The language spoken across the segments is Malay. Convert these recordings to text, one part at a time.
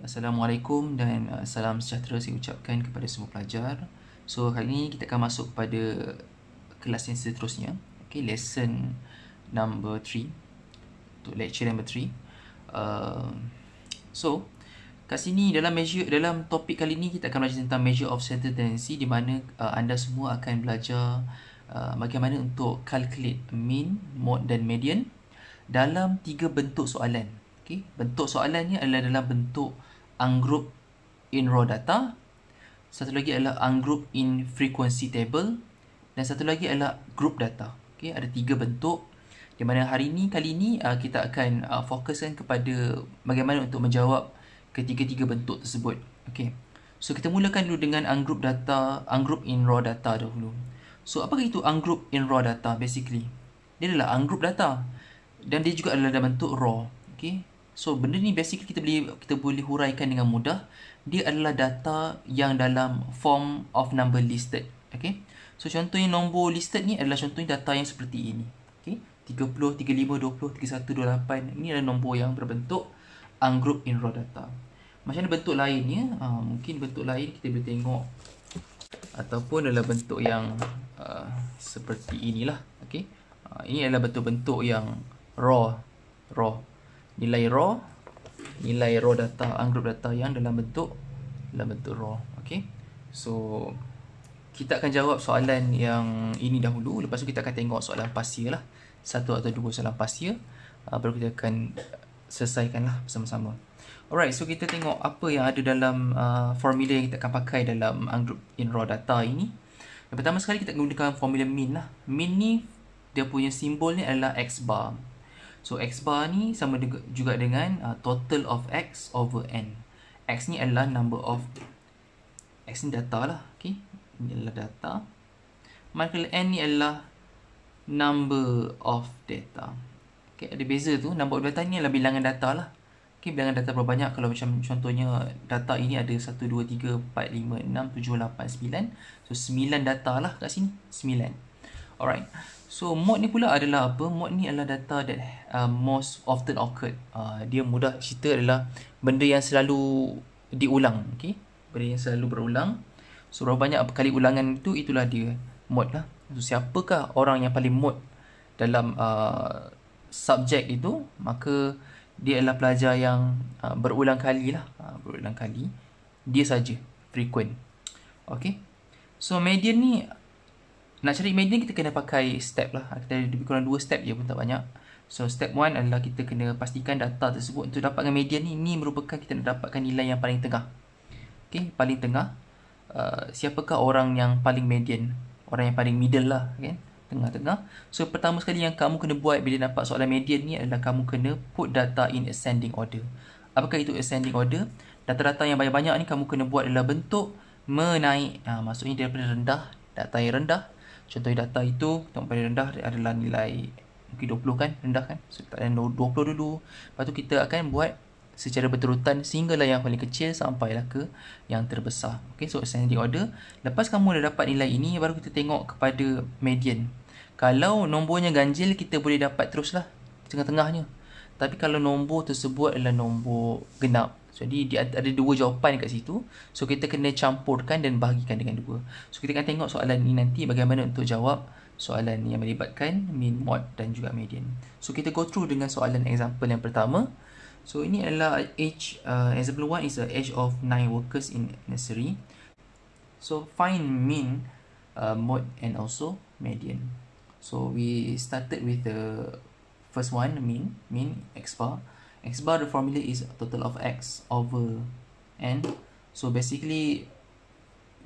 Assalamualaikum dan uh, salam sejahtera saya ucapkan kepada semua pelajar. So hari ini kita akan masuk pada kelas yang seterusnya. Okay, lesson number 3. Untuk lecture number 3. Uh, so kat sini dalam measure dalam topik kali ini kita akan belajar tentang measure of center tendency di mana uh, anda semua akan belajar uh, bagaimana untuk calculate mean, mode dan median dalam tiga bentuk soalan. Okay. Bentuk soalan ni adalah dalam bentuk ungroup in raw data. Satu lagi adalah ungroup in frequency table. Dan satu lagi adalah group data. Okay. Ada tiga bentuk. Di mana hari ini kali ini ah, kita akan ah, fokuskan kepada bagaimana untuk menjawab ketiga-tiga bentuk tersebut. Okay. So kita mulakan dulu dengan ungroup data, ungroup in raw data dahulu. So apa itu ungroup in raw data basically? Dia adalah ungroup data dan dia juga adalah dalam bentuk raw. Okay. So benda ni basically kita boleh kita boleh huraikan dengan mudah dia adalah data yang dalam form of number listed. Okay. So contohnya nombor listed ni adalah contohnya data yang seperti ini. Okay. 30, 35, 20, 31, 28. Ini adalah nombor yang berbentuk ungroup in raw data. Macam mana bentuk lainnya? Uh, mungkin bentuk lain kita boleh tengok ataupun adalah bentuk yang uh, seperti inilah. Okay. Uh, ini adalah bentuk-bentuk yang raw raw nilai raw nilai raw data ungroup data yang dalam bentuk dalam bentuk raw okey so kita akan jawab soalan yang ini dahulu lepas tu kita akan tengok soalan pasir lah satu atau dua soalan pasir uh, baru kita akan selesaikan lah bersama-sama alright so kita tengok apa yang ada dalam uh, formula yang kita akan pakai dalam ungroup in raw data ini yang pertama sekali kita gunakan formula min lah min ni dia punya simbol ni adalah x bar So x bar ni sama juga dengan uh, total of x over n. X ni adalah number of x ni data lah, okay? Ini adalah data. Michael n ni adalah number of data. Okay, ada beza tu. Number of data ni adalah bilangan data lah. Okay, bilangan data berapa banyak? Kalau macam contohnya data ini ada 1, 2, 3, 4, 5, 6, 7, 8, 9. So, 9 data lah kat sini. 9. Alright. So mod ni pula adalah apa? Mod ni adalah data that uh, most often occurred. Uh, dia mudah cerita adalah benda yang selalu diulang, okay? Benda yang selalu berulang. So berapa banyak kali ulangan itu itulah dia mod lah. So siapakah orang yang paling mod dalam uh, subjek itu? Maka dia adalah pelajar yang uh, berulang kali lah, uh, berulang kali. Dia saja frequent. Okay. So median ni nak cari median kita kena pakai step lah Kita ada lebih kurang 2 step je pun tak banyak So step one adalah kita kena pastikan data tersebut Untuk dapatkan median ni Ni merupakan kita nak dapatkan nilai yang paling tengah Okay, paling tengah uh, Siapakah orang yang paling median Orang yang paling middle lah kan? Tengah-tengah So pertama sekali yang kamu kena buat Bila dapat soalan median ni adalah Kamu kena put data in ascending order Apakah itu ascending order? Data-data yang banyak-banyak ni kamu kena buat adalah bentuk menaik ha, Maksudnya daripada rendah Data yang rendah contoh data itu yang paling rendah adalah nilai mungkin 20 kan rendah kan so, kita akan 20 dulu lepas tu kita akan buat secara berturutan sehinggalah yang paling kecil sampailah ke yang terbesar Okay, so ascending order lepas kamu dah dapat nilai ini baru kita tengok kepada median kalau nombornya ganjil kita boleh dapat teruslah tengah-tengahnya tapi kalau nombor tersebut adalah nombor genap jadi ada dua jawapan dekat situ. So kita kena campurkan dan bahagikan dengan dua. So kita akan tengok soalan ni nanti bagaimana untuk jawab soalan ni yang melibatkan mean, mod dan juga median. So kita go through dengan soalan example yang pertama. So ini adalah age, uh, example 1 is the age of 9 workers in nursery. So find mean, uh, mod and also median. So we started with the first one, mean, mean, x bar x bar the formula is total of x over n so basically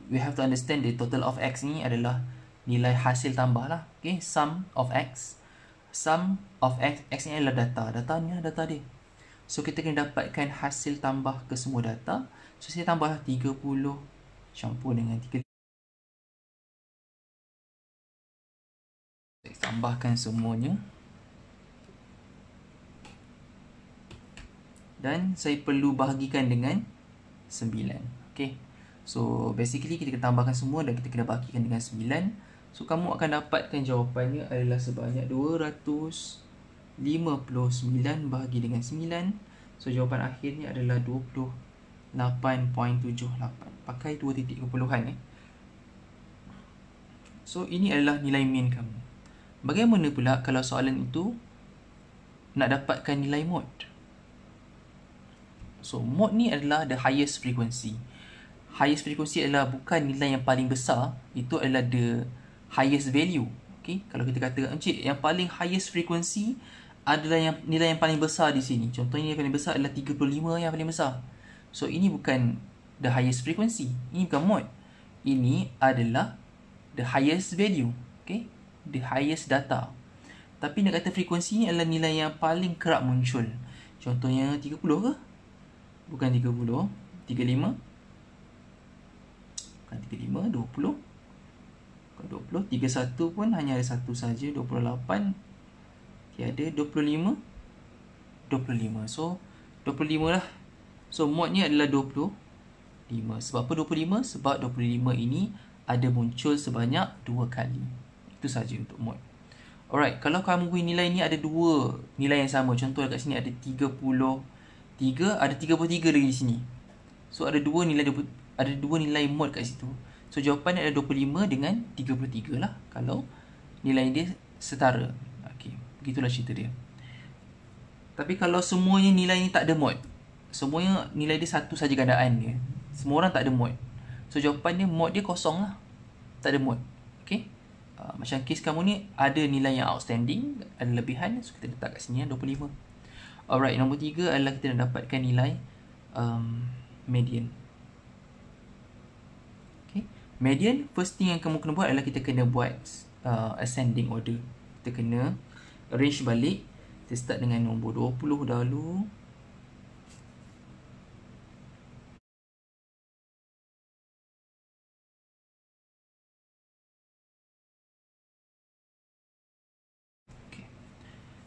we have to understand the total of x ni adalah nilai hasil tambah lah okay sum of x sum of x x ni adalah data data ni lah data dia so kita kena dapatkan hasil tambah ke semua data so saya tambah 30 lah campur dengan 30 tambahkan semuanya dan saya perlu bahagikan dengan 9 okay. so basically kita kena tambahkan semua dan kita kena bahagikan dengan 9 so kamu akan dapatkan jawapannya adalah sebanyak 259 bahagi dengan 9 so jawapan akhirnya adalah 28.78 pakai dua titik kepuluhan eh. so ini adalah nilai min kamu bagaimana pula kalau soalan itu nak dapatkan nilai mod So mode ni adalah the highest frequency. Highest frequency adalah bukan nilai yang paling besar, itu adalah the highest value. Okay, kalau kita kata encik yang paling highest frequency adalah yang nilai yang paling besar di sini. Contohnya yang paling besar adalah 35 yang paling besar. So ini bukan the highest frequency. Ini bukan mode. Ini adalah the highest value. Okay, the highest data. Tapi nak kata frekuensi ni adalah nilai yang paling kerap muncul. Contohnya 30 ke? bukan 30 35 bukan 35 20 kau 20 31 pun hanya ada satu saja 28 tiada 25 25 so 25 lah so mod ni adalah 25 sebab apa 25 sebab 25 ini ada muncul sebanyak 2 kali itu saja untuk mod Alright, kalau kamu punya nilai ni ada dua nilai yang sama Contoh kat sini ada 3 ada 33 lagi di sini. So ada dua nilai ada dua nilai mod kat situ. So jawapan dia ada 25 dengan 33 lah kalau nilai dia setara. Okey, begitulah cerita dia. Tapi kalau semuanya nilai ni tak ada mod. Semuanya nilai dia satu saja gandaan dia. Semua orang tak ada mod. So jawapan dia mod dia kosong lah. Tak ada mod. Okey. Uh, macam kes kamu ni ada nilai yang outstanding, ada lebihan, so kita letak kat sini 25. Ya, Alright, nombor tiga adalah kita nak dapatkan nilai um, median. Okay, median. First thing yang kamu kena buat adalah kita kena buat uh, ascending order. Kita kena arrange balik. Kita start dengan nombor 20 dahulu.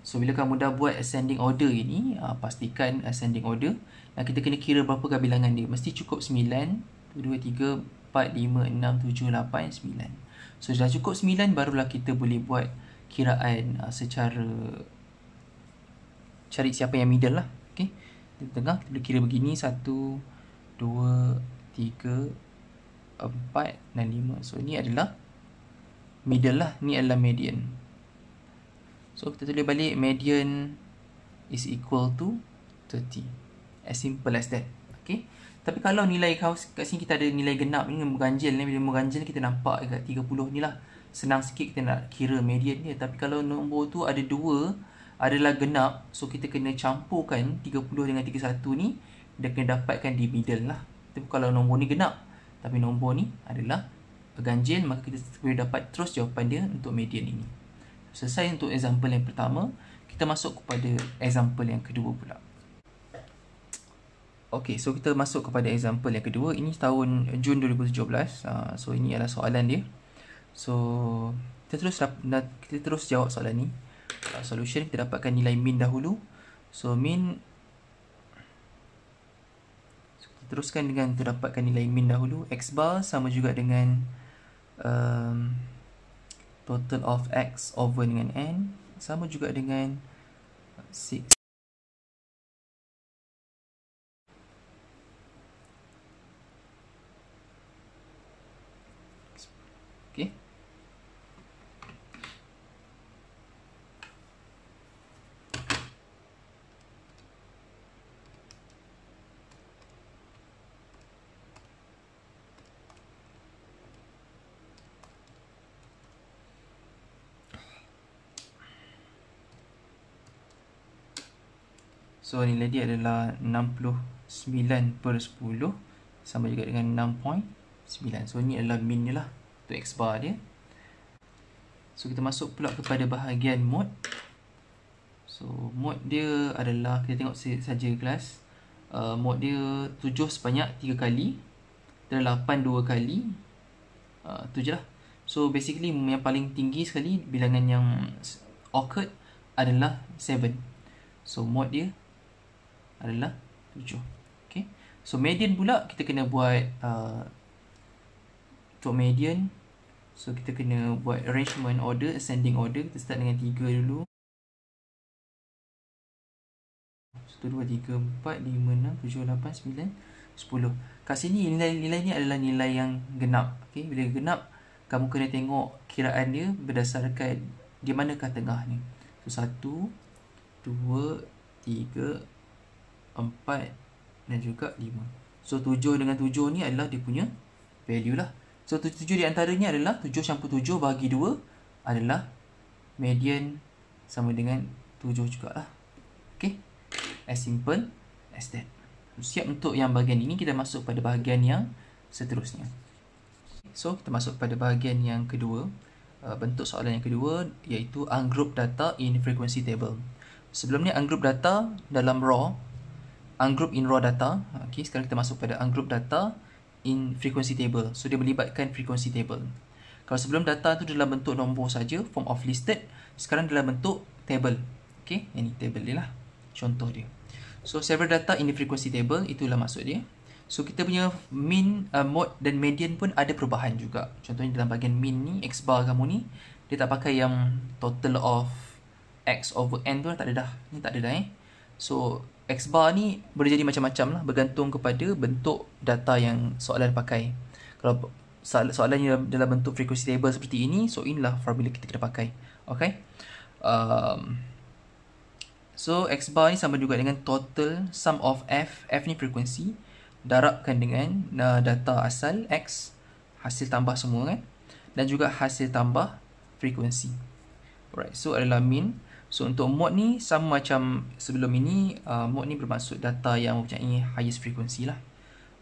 So bila kamu dah buat ascending order ini uh, Pastikan ascending order Dan kita kena kira berapa bilangan dia Mesti cukup 9 2, 3, 4, 5, 6, 7, 8, 9 So dah cukup 9 barulah kita boleh buat Kiraan uh, secara Cari siapa yang middle lah Okay Di tengah kita boleh kira begini 1, 2, 3, 4 dan 5 So ni adalah middle lah Ni adalah median So kita tulis balik median is equal to 30. As simple as that. Okay. Tapi kalau nilai kau kat sini kita ada nilai genap ni mengganjil ni bila mengganjil kita nampak dekat 30 ni lah. Senang sikit kita nak kira median ni. Tapi kalau nombor tu ada 2 adalah genap, so kita kena campurkan 30 dengan 31 ni dia kena dapatkan di middle lah. Tapi kalau nombor ni genap tapi nombor ni adalah ganjil maka kita boleh dapat terus jawapan dia untuk median ini selesai untuk example yang pertama kita masuk kepada example yang kedua pula Okay, so kita masuk kepada example yang kedua ini tahun Jun 2017 uh, ah, so ini adalah soalan dia so kita terus kita terus jawab soalan ni uh, solution kita dapatkan nilai min dahulu so min kita teruskan dengan kita dapatkan nilai min dahulu x bar sama juga dengan um, total of x over dengan n sama juga dengan 6 So nilai dia adalah 69 per 10 Sama juga dengan 6.9 So ni adalah min ni lah Untuk X bar dia So kita masuk pula kepada bahagian mode So mode dia adalah Kita tengok saja kelas uh, Mode dia 7 sebanyak 3 kali Dan 8 2 kali Itu uh, je lah So basically yang paling tinggi sekali Bilangan yang occurred adalah 7 So mode dia adalah 7 okay. So median pula kita kena buat uh, Untuk median So kita kena buat arrangement order Ascending order Kita start dengan 3 dulu 1, 2, 3, 4, 5, 6, 7, 8, 9, 10 Kat sini nilai, nilai ni adalah nilai yang genap okay. Bila genap Kamu kena tengok kiraan dia Berdasarkan di manakah tengah ni So 1, 2, 3, 4 dan juga 5 So 7 dengan 7 ni adalah dia punya value lah So 7 di antaranya adalah 7 campur 7 bagi 2 adalah median sama dengan 7 lah. Okay, as simple as that Siap untuk yang bahagian ini kita masuk pada bahagian yang seterusnya So kita masuk pada bahagian yang kedua uh, Bentuk soalan yang kedua iaitu ungroup data in frequency table Sebelum ni ungroup data dalam raw ungroup in raw data okey sekarang kita masuk pada ungroup data in frequency table so dia melibatkan frequency table kalau sebelum data tu dalam bentuk nombor saja form of listed sekarang dalam bentuk table okey ini table dia lah contoh dia so several data in the frequency table itulah maksud dia so kita punya mean uh, eh, mode dan median pun ada perubahan juga contohnya dalam bahagian mean ni x bar kamu ni dia tak pakai yang total of x over n tu lah, tak ada dah ni tak ada dah eh so X-bar ni boleh jadi macam-macam lah bergantung kepada bentuk data yang soalan pakai. Kalau soalan yang dalam bentuk frequency table seperti ini, so inilah formula kita kena pakai. Okay? Um, so X-bar ni sama juga dengan total sum of F. F ni frequency. Darabkan dengan uh, data asal X. Hasil tambah semua kan. Dan juga hasil tambah frequency. Alright, so adalah min. So untuk mode ni sama macam sebelum ini uh, Mode ni bermaksud data yang mempunyai highest frequency lah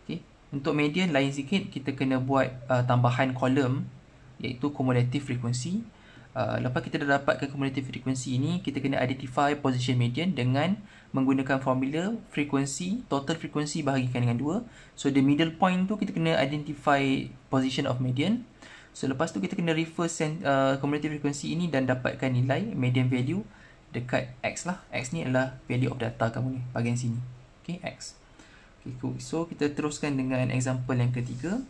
okay. Untuk median lain sikit kita kena buat uh, tambahan kolom Iaitu cumulative frequency uh, Lepas kita dah dapatkan cumulative frequency ni Kita kena identify position median dengan Menggunakan formula frequency Total frequency bahagikan dengan 2 So the middle point tu kita kena identify position of median So lepas tu kita kena reverse uh, commutative frequency ini dan dapatkan nilai median value dekat X lah. X ni adalah value of data kamu ni bahagian sini. Okay X. Okay cool. So kita teruskan dengan example yang ketiga.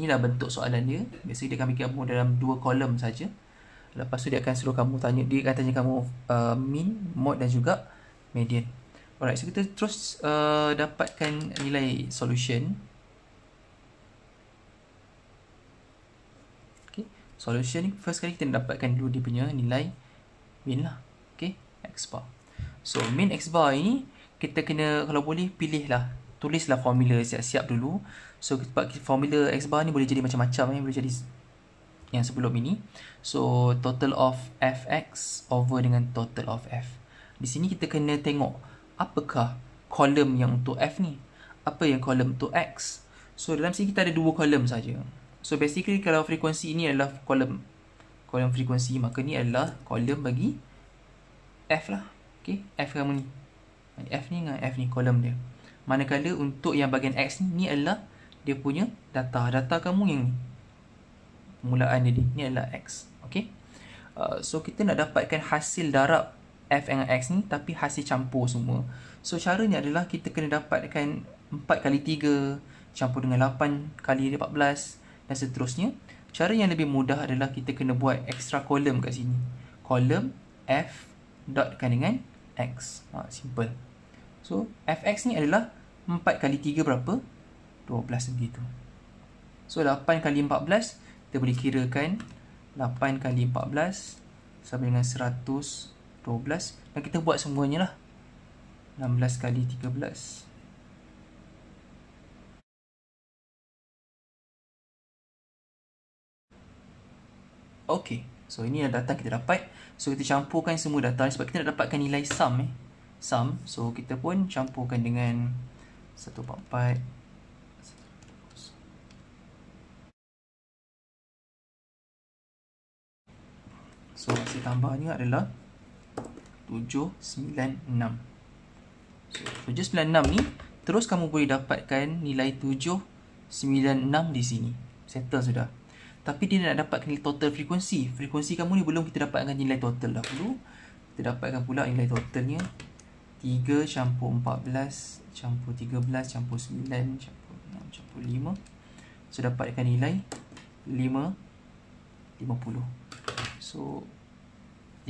Inilah bentuk soalan dia. Biasanya dia akan bagi kamu dalam dua kolom saja. Lepas tu dia akan suruh kamu tanya dia akan tanya kamu uh, mean, mode dan juga median. Alright, so kita terus uh, dapatkan nilai solution. solution ni first kali kita dapatkan dulu dia punya nilai min lah okey x bar so min x bar ini kita kena kalau boleh pilih lah tulislah formula siap-siap dulu so sebab formula x bar ni boleh jadi macam-macam ni eh, boleh jadi yang sebelum ini so total of fx over dengan total of f di sini kita kena tengok apakah kolom yang untuk f ni apa yang kolom untuk x so dalam sini kita ada dua kolom saja So basically kalau frekuensi ini adalah kolom Kolom frekuensi maka ni adalah kolom bagi F lah okay? F kamu ni F ni dengan F ni kolom dia Manakala untuk yang bahagian X ni Ni adalah dia punya data Data kamu yang ni Mulaan dia ni, ni adalah X okay? uh, So kita nak dapatkan hasil darab F dengan X ni Tapi hasil campur semua So cara ni adalah kita kena dapatkan 4 kali 3 campur dengan 8 kali 14 dan seterusnya. Cara yang lebih mudah adalah kita kena buat extra column kat sini. Column f dot kan dengan x. Ha, simple. So, fx ni adalah 4 kali 3 berapa? 12 begitu. So, 8 kali 14, kita boleh kirakan 8 kali 14 sama dengan 112. Dan kita buat semuanya lah. 16 kali 13. Okey. So ini yang data kita dapat. So kita campurkan semua data sebab kita nak dapatkan nilai sum eh. Sum. So kita pun campurkan dengan 144 So hasil tambah ni adalah 796 So 796 ni Terus kamu boleh dapatkan nilai 796 di sini Settle sudah 796 tapi dia nak dapatkan nilai total frekuensi frekuensi kamu ni belum kita dapatkan nilai total dahulu kita dapatkan pula nilai totalnya 3 campur 14 campur 13 campur 9 campur 6 campur 5 so dapatkan nilai 5 50 so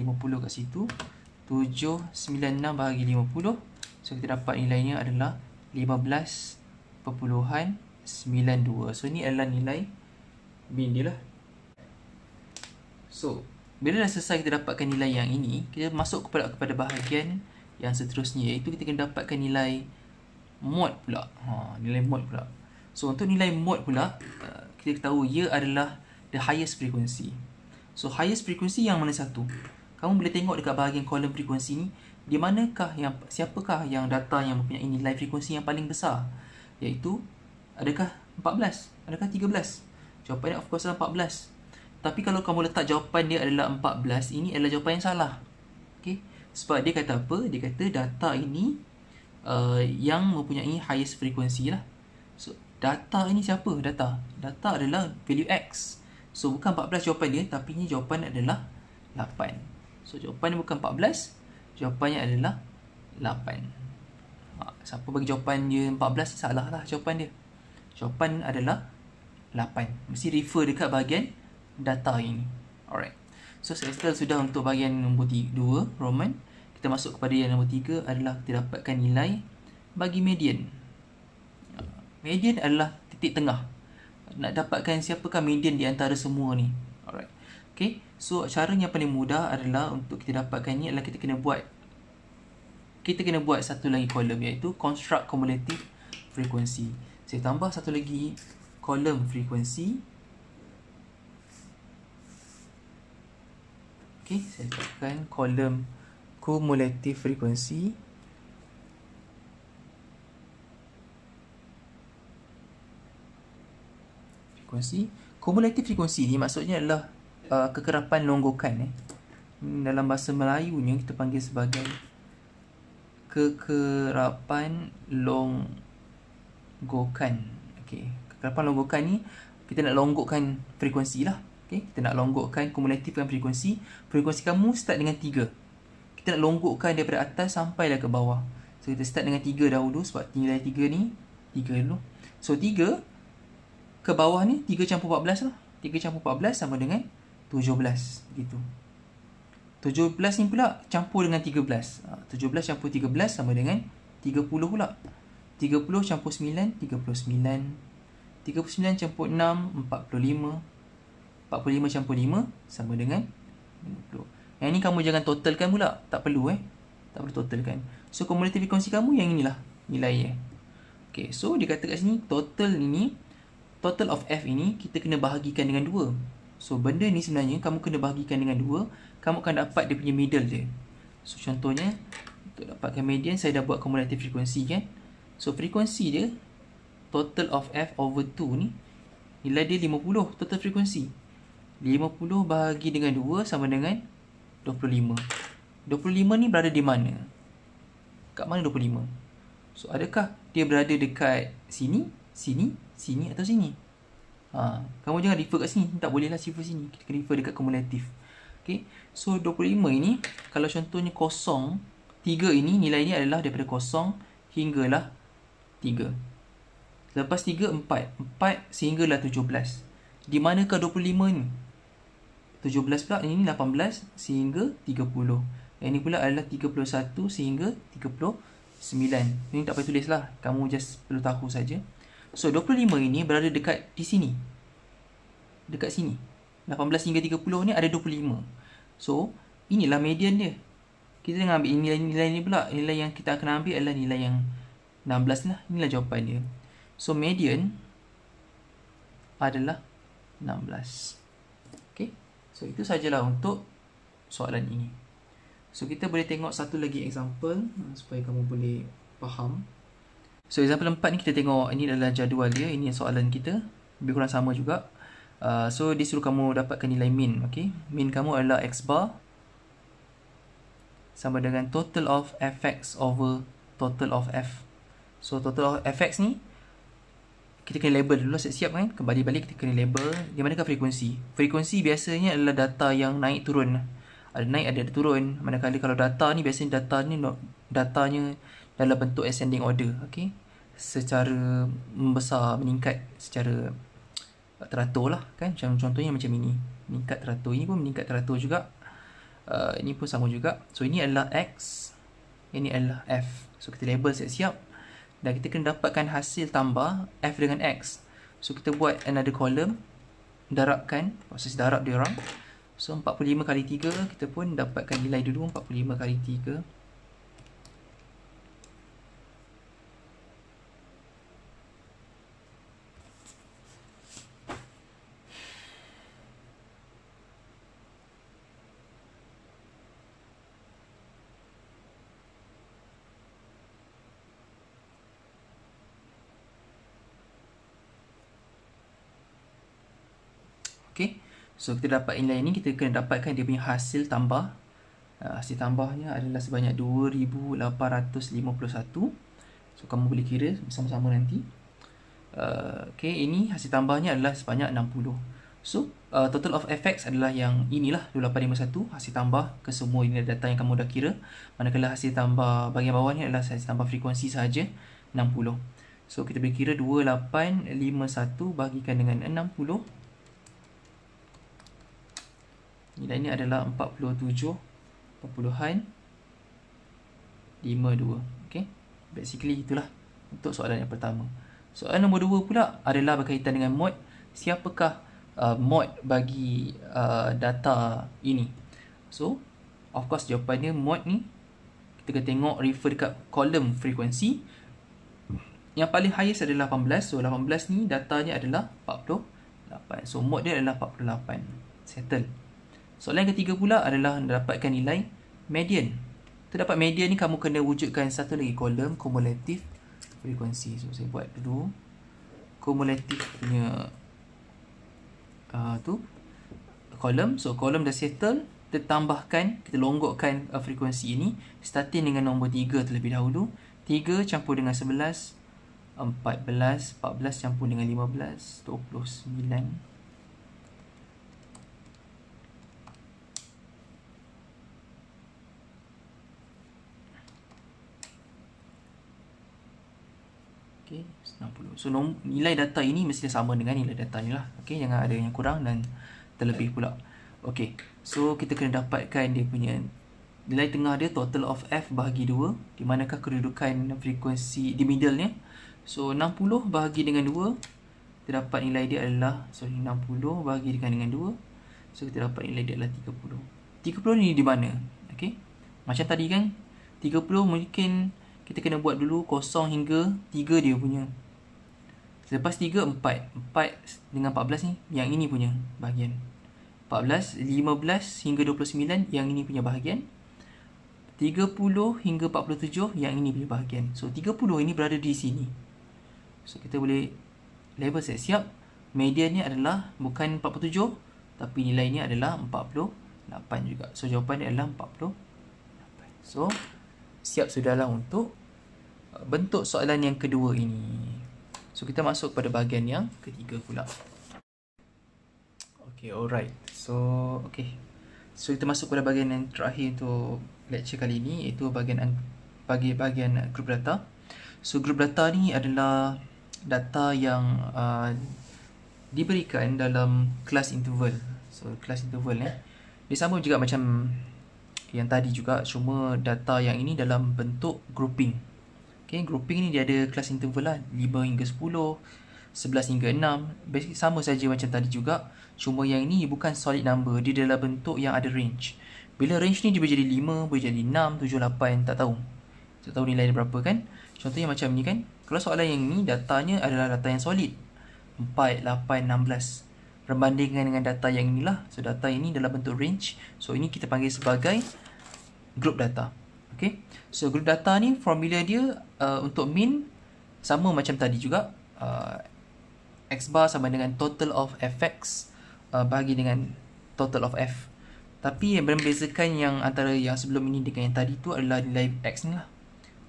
50 kat situ 7 96 bahagi 50 so kita dapat nilainya adalah 15.92 so ni adalah nilai bin dia lah So, bila dah selesai kita dapatkan nilai yang ini Kita masuk kepada kepada bahagian yang seterusnya Iaitu kita kena dapatkan nilai mod pula ha, Nilai mod pula So, untuk nilai mod pula uh, Kita tahu ia adalah the highest frequency So, highest frequency yang mana satu? Kamu boleh tengok dekat bahagian kolom frekuensi ni Di manakah yang, siapakah yang data yang mempunyai nilai frekuensi yang paling besar Iaitu, adakah 14? Adakah 13? Jawapan dia of course adalah 14 Tapi kalau kamu letak jawapan dia adalah 14 Ini adalah jawapan yang salah okay? Sebab dia kata apa? Dia kata data ini uh, Yang mempunyai highest frequency lah So data ini siapa data? Data adalah value X So bukan 14 jawapan dia Tapi ini jawapan adalah 8 So jawapan dia bukan 14 Jawapannya adalah 8 ha, Siapa bagi jawapan dia 14 Salah lah jawapan dia Jawapan adalah 8 mesti refer dekat bahagian data ini alright so saya sudah untuk bahagian nombor 2 roman kita masuk kepada yang nombor 3 adalah kita dapatkan nilai bagi median median adalah titik tengah nak dapatkan siapakah median di antara semua ni alright Okay. so cara yang paling mudah adalah untuk kita dapatkan ni adalah kita kena buat kita kena buat satu lagi kolom iaitu construct cumulative frequency saya tambah satu lagi kolom frekuensi. Okey, saya letakkan kolom kumulatif frekuensi. Frekuensi. kumulatif frekuensi ni maksudnya adalah uh, kekerapan longgokan. Eh. Hmm, dalam bahasa Melayu ni kita panggil sebagai kekerapan longgokan. Okey, Kelapan longgokan ni kita nak longgokkan frekuensi lah. Okay? Kita nak longgokkan kumulatif dengan frekuensi. Frekuensi kamu start dengan 3. Kita nak longgokkan daripada atas sampai lah ke bawah. So kita start dengan 3 dahulu sebab nilai 3 ni 3 dulu. So 3 ke bawah ni 3 campur 14 lah. 3 campur 14 sama dengan 17 gitu. 17 ni pula campur dengan 13. 17 ha, campur 13 sama dengan 30 pula. 30 campur 9, 39 39 campur 6, 45. 45 campur 5, sama dengan 50. Yang ini kamu jangan totalkan pula. Tak perlu eh. Tak perlu totalkan. So, cumulative frequency kamu yang inilah nilai eh. Okay, so dia kata kat sini total ini, total of F ini kita kena bahagikan dengan 2. So, benda ni sebenarnya kamu kena bahagikan dengan 2. Kamu akan dapat dia punya middle dia. So, contohnya, untuk dapatkan median, saya dah buat cumulative frequency kan. So, frequency dia total of f over 2 ni nilai dia 50 total frekuensi 50 bahagi dengan 2 sama dengan 25 25 ni berada di mana? kat mana 25? so adakah dia berada dekat sini, sini, sini atau sini? Ha, kamu jangan refer kat sini, tak bolehlah refer sini kita kena refer dekat kumulatif okay. so 25 ini kalau contohnya kosong 3 ini, nilai ini adalah daripada kosong hinggalah Lepas 3, 4 4 sehinggalah 17 Di mana ke 25 ni? 17 pula, ini 18 sehingga 30 Yang ni pula adalah 31 sehingga 39 Ini tak payah tulis lah Kamu just perlu tahu saja. So 25 ini berada dekat di sini Dekat sini 18 sehingga 30 ni ada 25 So inilah median dia Kita dengan ambil nilai-nilai ni pula Nilai yang kita akan ambil adalah nilai yang 16 lah Inilah jawapan dia So median adalah 16. Okay. So itu sajalah untuk soalan ini. So kita boleh tengok satu lagi example ha, supaya kamu boleh faham. So example empat ni kita tengok ini adalah jadual dia. Ini soalan kita. Lebih kurang sama juga. Uh, so dia suruh kamu dapatkan nilai min. Okay. Min kamu adalah x bar sama dengan total of fx over total of f. So total of fx ni kita kena label dulu lah siap-siap kan kembali balik kita kena label di manakah frekuensi frekuensi biasanya adalah data yang naik turun ada naik ada, ada turun manakala kalau data ni biasanya data ni datanya dalam bentuk ascending order okey secara membesar meningkat secara teratur lah kan macam contohnya macam ini meningkat teratur ini pun meningkat teratur juga uh, ini pun sama juga so ini adalah x ini adalah f so kita label siap-siap dan kita kena dapatkan hasil tambah F dengan X so kita buat another column darabkan proses darab dia orang so 45 kali 3 kita pun dapatkan nilai dulu 45 kali 3 So kita dapat inline ini kita kena dapatkan dia punya hasil tambah. Uh, hasil tambahnya adalah sebanyak 2851. So kamu boleh kira sama-sama nanti. Uh, okay, ini hasil tambahnya adalah sebanyak 60 So, uh, total of fx adalah yang inilah 2851 Hasil tambah ke semua ini data yang kamu dah kira Manakala hasil tambah bagian bawah ni adalah hasil tambah frekuensi saja 60 So, kita boleh kira 2851 bahagikan dengan Nilai ni adalah 47.52 Okay Basically itulah Untuk soalan yang pertama Soalan nombor dua pula Adalah berkaitan dengan mod Siapakah uh, mod bagi uh, data ini So Of course jawapannya mod ni Kita kena tengok refer dekat kolom frekuensi Yang paling highest adalah 18 So 18 ni datanya adalah 48 So mod dia adalah 48 Settle Soalan ketiga pula adalah mendapatkan nilai median. Terdapat median ni kamu kena wujudkan satu lagi kolom cumulative frequency. So saya buat dulu cumulative punya uh, tu kolom. So kolom dah settle, tertambahkan kita longgokkan uh, frekuensi ini starting dengan nombor 3 terlebih dahulu. 3 campur dengan 11 14, 14 campur dengan 15, 29, 60. So nilai data ini mesti sama dengan nilai data ni lah. Okay, jangan ada yang kurang dan terlebih pula. Okay, so kita kena dapatkan dia punya nilai tengah dia total of F bahagi 2. Di manakah kedudukan frekuensi di middle ni. So 60 bahagi dengan 2. Kita dapat nilai dia adalah, sorry 60 bahagi dengan 2. So kita dapat nilai dia adalah 30. 30 ni di mana? Okay, macam tadi kan 30 mungkin kita kena buat dulu 0 hingga 3 dia punya Selepas 3, 4 4 dengan 14 ni Yang ini punya bahagian 14, 15 hingga 29 Yang ini punya bahagian 30 hingga 47 Yang ini punya bahagian So 30 ini berada di sini So kita boleh label set siap Median ni adalah bukan 47 Tapi nilai ni adalah 48 juga So jawapan ni adalah 48 So siap sudahlah untuk uh, Bentuk soalan yang kedua ini So kita masuk pada bahagian yang ketiga pula. Okay, alright. So, okay. So kita masuk pada bahagian yang terakhir untuk lecture kali ini iaitu bahagian bagi bahagian group data. So group data ni adalah data yang uh, diberikan dalam kelas interval. So kelas interval ni eh. dia sama juga macam yang tadi juga cuma data yang ini dalam bentuk grouping. Okay, grouping ni dia ada kelas interval lah 5 hingga 10 11 hingga 6 Basically sama saja macam tadi juga Cuma yang ni bukan solid number Dia adalah bentuk yang ada range Bila range ni dia boleh jadi 5 Boleh jadi 6, 7, 8 Tak tahu Tak tahu nilai dia berapa kan Contohnya macam ni kan Kalau soalan yang ni Datanya adalah data yang solid 4, 8, 16 Berbandingkan dengan data yang inilah So data ini dalam bentuk range So ini kita panggil sebagai Group data So group data ni formula dia uh, untuk mean sama macam tadi juga uh, x bar sama dengan total of fx uh, bahagi dengan total of f. Tapi yang membezakan yang antara yang sebelum ini dengan yang tadi tu adalah nilai x ni lah.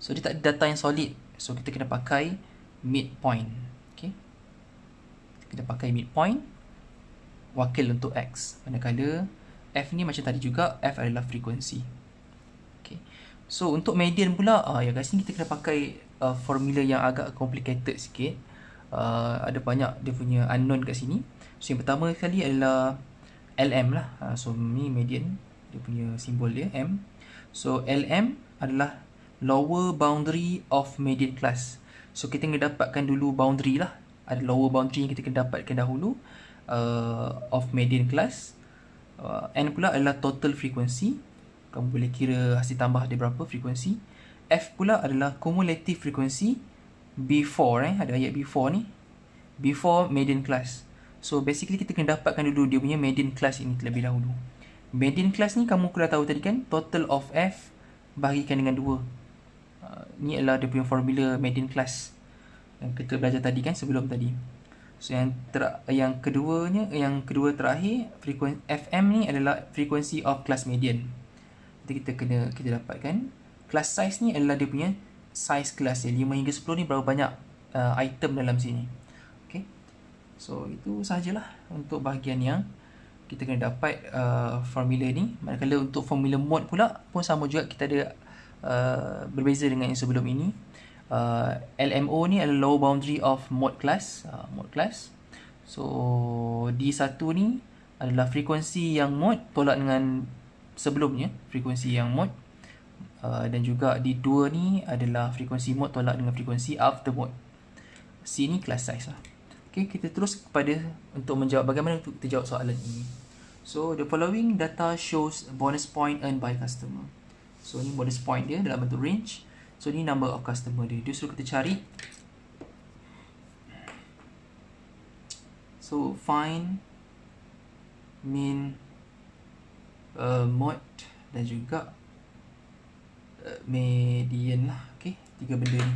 So dia tak ada data yang solid. So kita kena pakai midpoint. Okay. Kita pakai midpoint wakil untuk x. Manakala f ni macam tadi juga f adalah frekuensi. So untuk median pula, uh, ya guys sini kita kena pakai uh, formula yang agak complicated sikit uh, Ada banyak dia punya unknown kat sini So yang pertama sekali adalah LM lah uh, So ni median, dia punya simbol dia M So LM adalah lower boundary of median class So kita kena dapatkan dulu boundary lah Ada lower boundary yang kita kena dapatkan dahulu uh, Of median class uh, N pula adalah total frequency kamu boleh kira hasil tambah dia berapa frekuensi. F pula adalah cumulative frequency before eh ada ayat before ni. Before median class. So basically kita kena dapatkan dulu dia punya median class ini terlebih dahulu. Median class ni kamu kena tahu tadi kan total of F bahagikan dengan 2. Uh, ah, ni adalah dia punya formula median class yang kita belajar tadi kan sebelum tadi. So yang ter- yang keduanya yang kedua terakhir frekuensi FM ni adalah frequency of class median. Jadi kita kena kita dapatkan class size ni adalah dia punya size class. dia 5 hingga 10 ni berapa banyak uh, item dalam sini. Okay. So itu sajalah untuk bahagian yang kita kena dapat uh, formula ni. Manakala untuk formula mode pula pun sama juga kita ada uh, berbeza dengan yang sebelum ini. Uh, LMO ni adalah low boundary of mode class uh, mode class. So D1 ni adalah frekuensi yang mode tolak dengan sebelumnya frekuensi yang mod uh, dan juga di dua ni adalah frekuensi mod tolak dengan frekuensi after mod C ni class size lah Okay, kita terus kepada untuk menjawab bagaimana untuk kita jawab soalan ini So, the following data shows bonus point earned by customer So, ni bonus point dia dalam bentuk range So, ni number of customer dia Dia suruh kita cari So, find mean uh, mod dan juga uh, median lah okay. tiga benda ni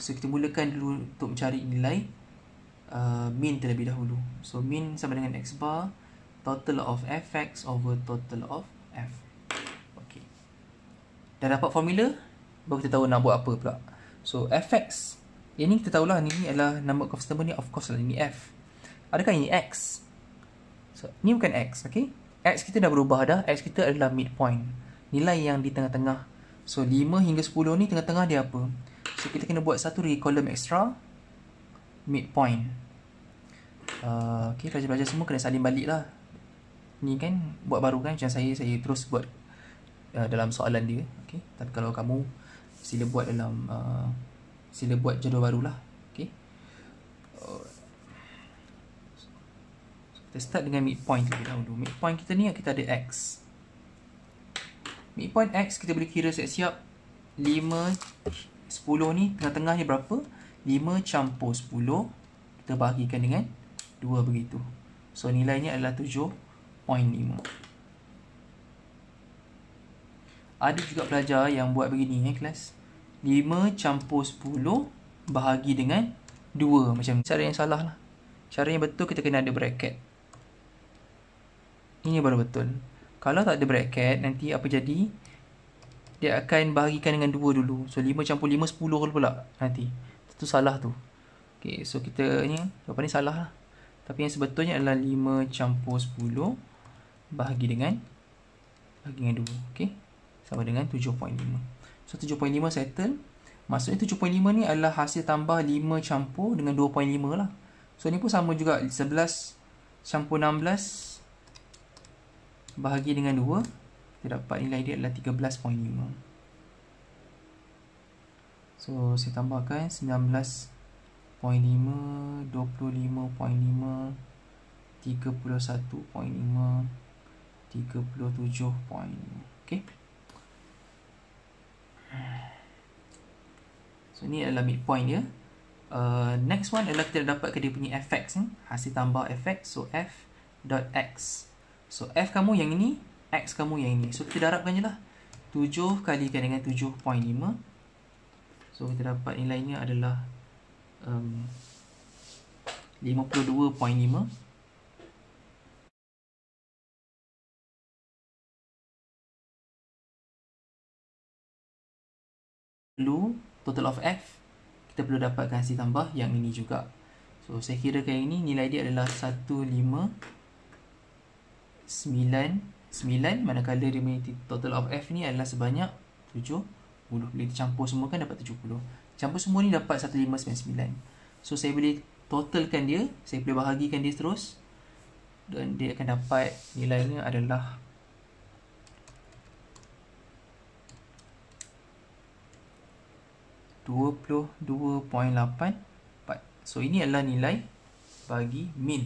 so kita mulakan dulu untuk mencari nilai uh, mean terlebih dahulu so mean sama dengan x bar total of fx over total of f okey dah dapat formula baru kita tahu nak buat apa pula so fx ini kita tahulah ni adalah number constant ni of course lah ini f adakah ini x so ni bukan x okey X kita dah berubah dah X kita adalah midpoint Nilai yang di tengah-tengah So 5 hingga 10 ni tengah-tengah dia apa So kita kena buat satu lagi kolom extra Midpoint uh, Okay pelajar-pelajar semua kena salin balik lah Ni kan buat baru kan macam saya Saya terus buat uh, dalam soalan dia okay. Tapi kalau kamu sila buat dalam uh, Sila buat jadual barulah Kita start dengan midpoint terlebih dahulu Midpoint kita ni kita ada X Midpoint X kita boleh kira siap-siap 5, 10 ni tengah-tengah ni berapa 5 campur 10 Kita bahagikan dengan 2 begitu So nilainya adalah 7.5 ada juga pelajar yang buat begini eh kelas 5 campur 10 bahagi dengan 2 macam cara yang salah lah cara yang betul kita kena ada bracket ini baru betul. Kalau tak ada bracket, nanti apa jadi? Dia akan bahagikan dengan 2 dulu. So, 5 campur 5, 10 pula nanti. Itu salah tu. Okay, so kita ni, jawapan ni salah lah. Tapi yang sebetulnya adalah 5 campur 10 bahagi dengan bahagi dengan 2. Okay? Sama dengan 7.5. So, 7.5 settle. Maksudnya 7.5 ni adalah hasil tambah 5 campur dengan 2.5 lah. So, ni pun sama juga 11 campur 16 bahagi dengan 2 kita dapat nilai dia adalah 13.5 so saya tambahkan point 19.5 25.5 35.5 37 point ok so ni adalah midpoint dia uh, next one adalah kita dapatkan dia punya fx hein? hasil tambah fx so f dot x So F kamu yang ini X kamu yang ini So kita darabkan je lah 7 kalikan dengan 7.5 So kita dapat nilainya adalah um, 52.5 Lalu total of F Kita perlu dapatkan hasil tambah yang ini juga So saya kira yang ini nilai dia adalah 15 sembilan 9 manakala dia punya total of F ni adalah sebanyak tujuh 70 Bila tercampur semua kan dapat tujuh puluh Campur semua ni dapat satu lima sembilan So saya boleh totalkan dia Saya boleh bahagikan dia terus Dan dia akan dapat nilainya adalah dua dua puluh lapan 22.84 So ini adalah nilai bagi min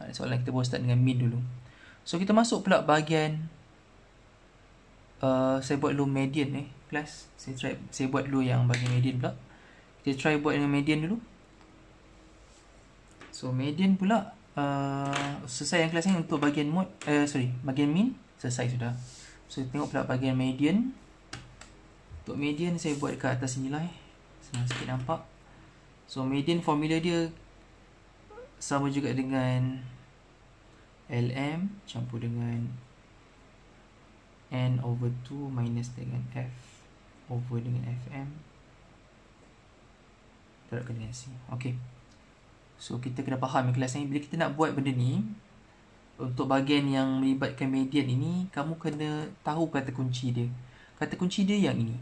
ha, Soalan kita boleh start dengan min dulu So kita masuk pula bahagian uh, Saya buat dulu median eh Kelas Saya try, saya buat dulu yang bahagian median pula Kita try buat dengan median dulu So median pula uh, Selesai yang kelas ni untuk bahagian mode uh, Sorry, bahagian min Selesai sudah So kita tengok pula bahagian median Untuk median saya buat dekat atas ni lah eh Senang sikit nampak So median formula dia Sama juga Dengan LM campur dengan N over 2 minus dengan F over dengan FM terapkan dengan C ok so kita kena faham kelas ni bila kita nak buat benda ni untuk bahagian yang melibatkan median ini kamu kena tahu kata kunci dia kata kunci dia yang ini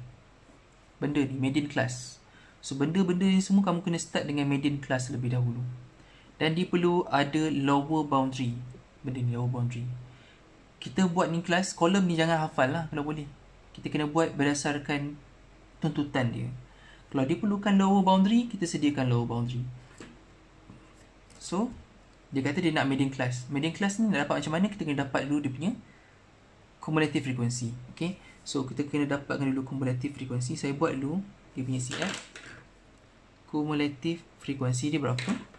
benda ni median kelas. so benda-benda ni semua kamu kena start dengan median kelas lebih dahulu dan dia perlu ada lower boundary benda ni our boundary kita buat ni kelas kolom ni jangan hafal lah kalau boleh kita kena buat berdasarkan tuntutan dia kalau dia perlukan lower boundary kita sediakan lower boundary so dia kata dia nak median class median class ni nak dapat macam mana kita kena dapat dulu dia punya cumulative frequency okey so kita kena dapatkan dulu cumulative frequency saya buat dulu dia punya CF cumulative frequency dia berapa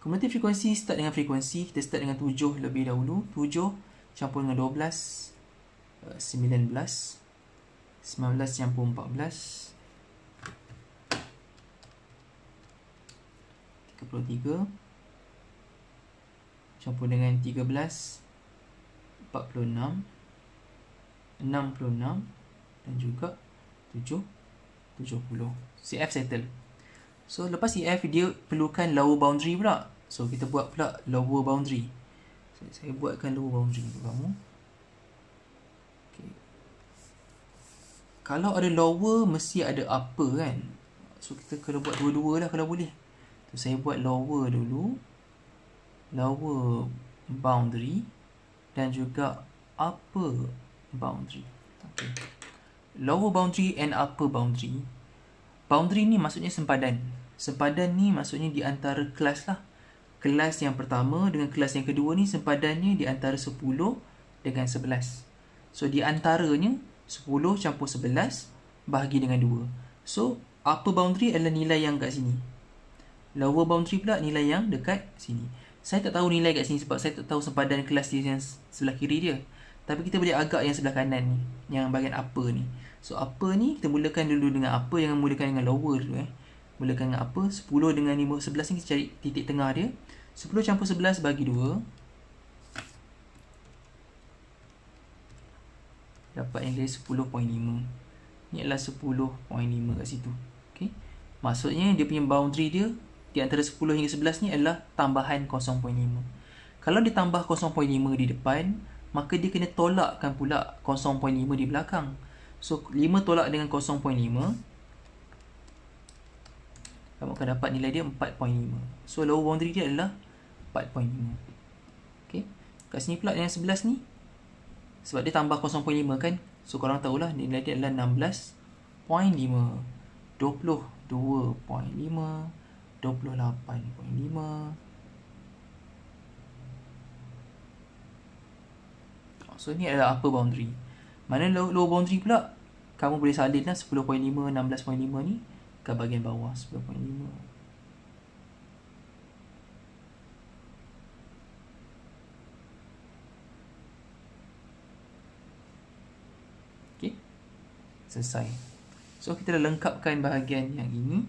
Kemudian frekuensi start dengan frekuensi Kita start dengan 7 lebih dahulu 7 campur dengan 12 19 19 campur 14 33 campur dengan 13 46 66 dan juga 7 70 CF settle So lepas EF dia perlukan lower boundary pula. So kita buat pula lower boundary. So, saya buatkan lower boundary untuk kamu. Okay. Kalau ada lower mesti ada upper kan. So kita kena buat dua-dua lah kalau boleh. So, saya buat lower dulu. Lower boundary dan juga upper boundary. Okay. Lower boundary and upper boundary. Boundary ni maksudnya sempadan sempadan ni maksudnya di antara kelas lah kelas yang pertama dengan kelas yang kedua ni sempadannya di antara 10 dengan 11 so di antaranya 10 campur 11 bahagi dengan 2 so upper boundary adalah nilai yang kat sini lower boundary pula nilai yang dekat sini saya tak tahu nilai kat sini sebab saya tak tahu sempadan kelas dia yang sebelah kiri dia tapi kita boleh agak yang sebelah kanan ni yang bahagian upper ni so upper ni kita mulakan dulu dengan upper yang mulakan dengan lower dulu eh Mulakan dengan apa? 10 dengan 5, 11 ni kita cari titik tengah dia 10 campur 11 bagi 2 Dapat yang dia 10.5 Ni adalah 10.5 kat situ okay. Maksudnya dia punya boundary dia Di antara 10 hingga 11 ni adalah tambahan 0.5 Kalau dia tambah 0.5 di depan Maka dia kena tolakkan pula 0.5 di belakang So 5 tolak dengan 0.5 kamu akan dapat nilai dia 4.5 so lower boundary dia adalah 4.5 ok kat sini pula yang 11 ni sebab dia tambah 0.5 kan so korang tahulah nilai dia adalah 16.5 22.5 28.5 So ni adalah apa boundary Mana low, low boundary pula Kamu boleh salin lah 10.5, 16.5 ni ke bahagian bawah ok selesai. So kita dah lengkapkan bahagian yang ini.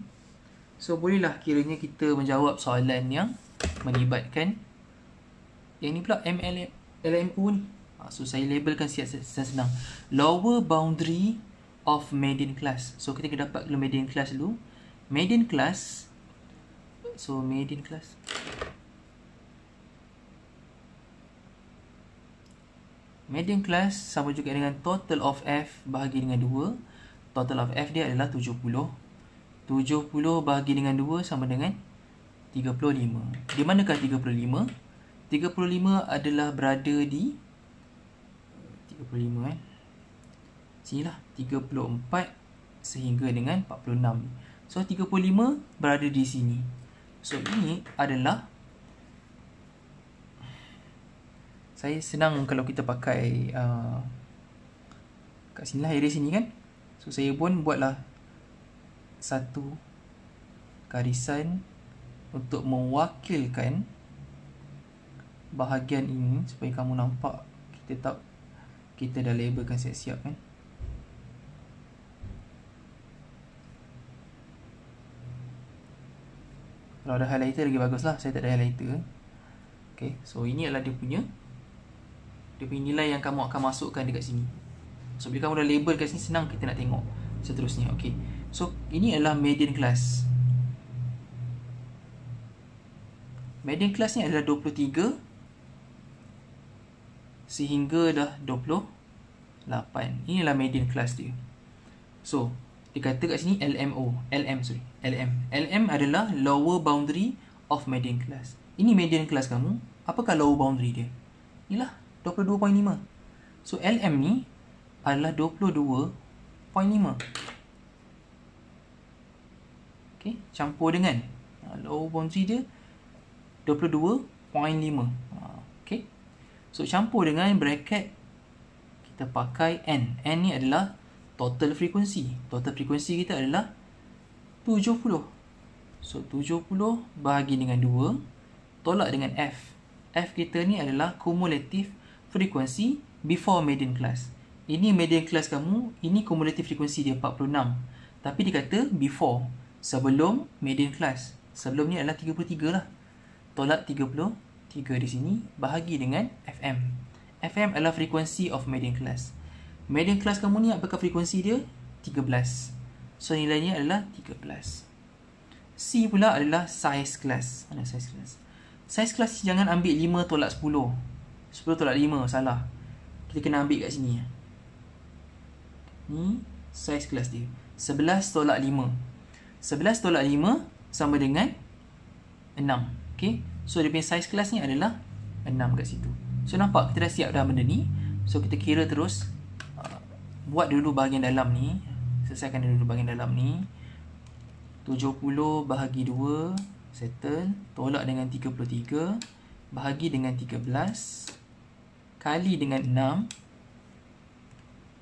So bolehlah kiranya kita menjawab soalan yang melibatkan yang ni pula ML LMU ni. Ha, so saya labelkan siap senang. Lower boundary of median class. So kita kena dapat dulu median class dulu. Median class so median class median class sama juga dengan total of f bahagi dengan 2. Total of f dia adalah 70. 70 bahagi dengan 2 sama dengan 35. Di manakah 35? 35 adalah berada di 35 eh. Sini sinilah 34 sehingga dengan 46 so 35 berada di sini so ini adalah saya senang kalau kita pakai uh, kat sinilah area sini kan so saya pun buatlah satu garisan untuk mewakilkan bahagian ini supaya kamu nampak kita tak kita dah labelkan siap-siap kan Kalau ada highlighter lagi bagus lah Saya tak ada highlighter Okay So ini adalah dia punya Dia punya nilai yang kamu akan masukkan dekat sini So bila kamu dah label kat sini Senang kita nak tengok Seterusnya Okay So ini adalah median class Median class ni adalah 23 Sehingga dah 28 Inilah median class dia So Dia kata kat sini LMO LM sorry LM. LM adalah lower boundary of median class. Ini median class kamu. Apakah lower boundary dia? Inilah 22.5. So LM ni adalah 22.5. Okay, campur dengan ha, lower boundary dia 22.5. Ha, Okey. So campur dengan bracket kita pakai N. N ni adalah total frekuensi. Total frekuensi kita adalah 70 So 70 bahagi dengan 2 Tolak dengan F F kita ni adalah cumulative frekuensi before median class Ini median class kamu, ini cumulative frekuensi dia 46 Tapi dia kata before, sebelum median class Sebelum ni adalah 33 lah Tolak 33 di sini bahagi dengan FM FM adalah frekuensi of median class Median class kamu ni apakah frekuensi dia? 13 So nilainya adalah 13 C pula adalah size class Mana size class? Size class jangan ambil 5 tolak 10 10 tolak 5 salah Kita kena ambil kat sini eh. Ni size class dia 11 tolak 5 11 tolak 5 sama dengan 6 okay? So dia punya size class ni adalah 6 kat situ So nampak kita dah siap dah benda ni So kita kira terus uh, Buat dulu bahagian dalam ni selesaikan dulu bahagian dalam ni 70 bahagi 2 Settle Tolak dengan 33 Bahagi dengan 13 Kali dengan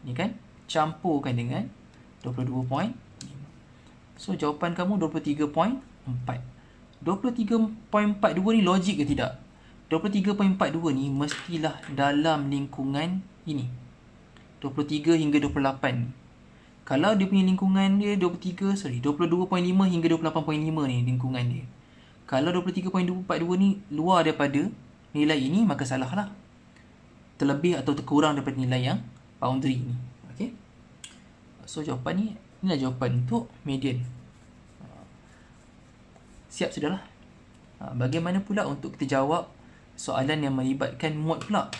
6 Ni kan Campurkan dengan 22.5 So jawapan kamu 23.4 23.42 ni logik ke tidak? 23.42 ni mestilah dalam lingkungan ini 23 hingga 28 ni kalau dia punya lingkungan dia 23 sorry 22.5 hingga 28.5 ni lingkungan dia. Kalau 23.242 ni luar daripada nilai ini maka salah lah. Terlebih atau terkurang daripada nilai yang boundary ni. okay? So jawapan ni inilah jawapan untuk median. Ah, siap sudah lah. Ah, bagaimana pula untuk kita jawab soalan yang melibatkan mod pula?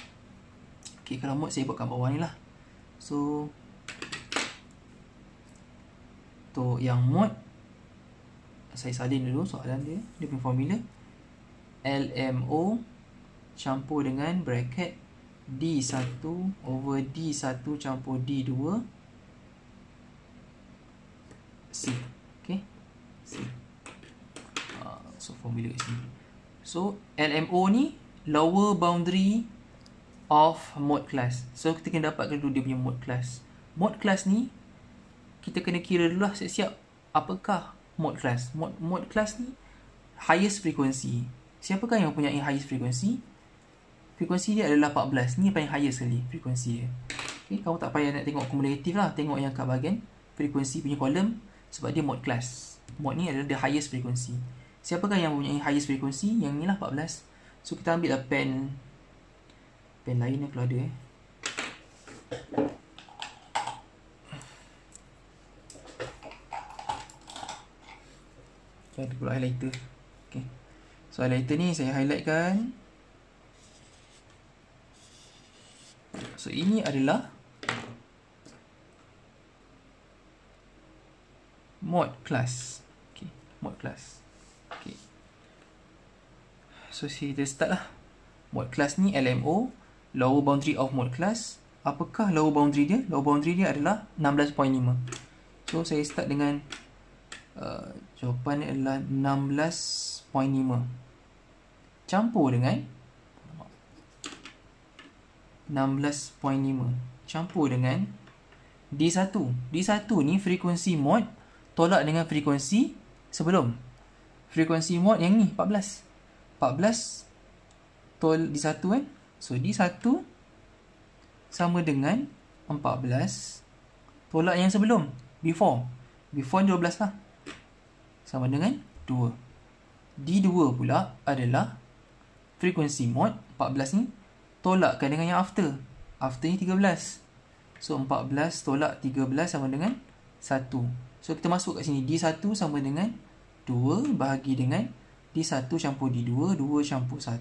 Okey, kalau mod saya buatkan bawah ni lah. So, untuk yang mod saya salin dulu soalan dia dia punya formula LMO campur dengan bracket D1 over D1 campur D2 C okay C uh, so formula kat sini so LMO ni lower boundary of mod class so kita kena dapatkan dulu dia punya mod class mod class ni kita kena kira dulu lah siap-siap apakah mode class. Mode, mode class ni highest frequency. Siapakah yang mempunyai highest frequency? Frequency dia adalah 14. Ni paling highest sekali frequency dia. Okay, kamu tak payah nak tengok cumulative lah. Tengok yang kat bahagian frequency punya column sebab dia mode class. Mode ni adalah the highest frequency. Siapakah yang mempunyai highest frequency? Yang ni lah 14. So kita ambil lah pen pen lain lah kalau ada eh. Okay, ada pula highlighter. Okay. So highlighter ni saya highlightkan. So ini adalah mod class. Okay, mod class. Okay. So saya dah start lah. Mod class ni LMO, lower boundary of mod class. Apakah lower boundary dia? Lower boundary dia adalah 16.5. So saya start dengan uh, Jawapan adalah 16.5 Campur dengan 16.5 Campur dengan D1 D1 ni frekuensi mod Tolak dengan frekuensi sebelum Frekuensi mod yang ni 14 14 Tol D1 kan eh? So D1 Sama dengan 14 Tolak yang sebelum Before Before 12 lah sama dengan 2 D2 pula adalah frequency mode 14 ni tolakkan dengan yang after after ni 13 so 14 tolak 13 sama dengan 1 so kita masuk kat sini D1 sama dengan 2 bahagi dengan D1 campur D2 2 campur 1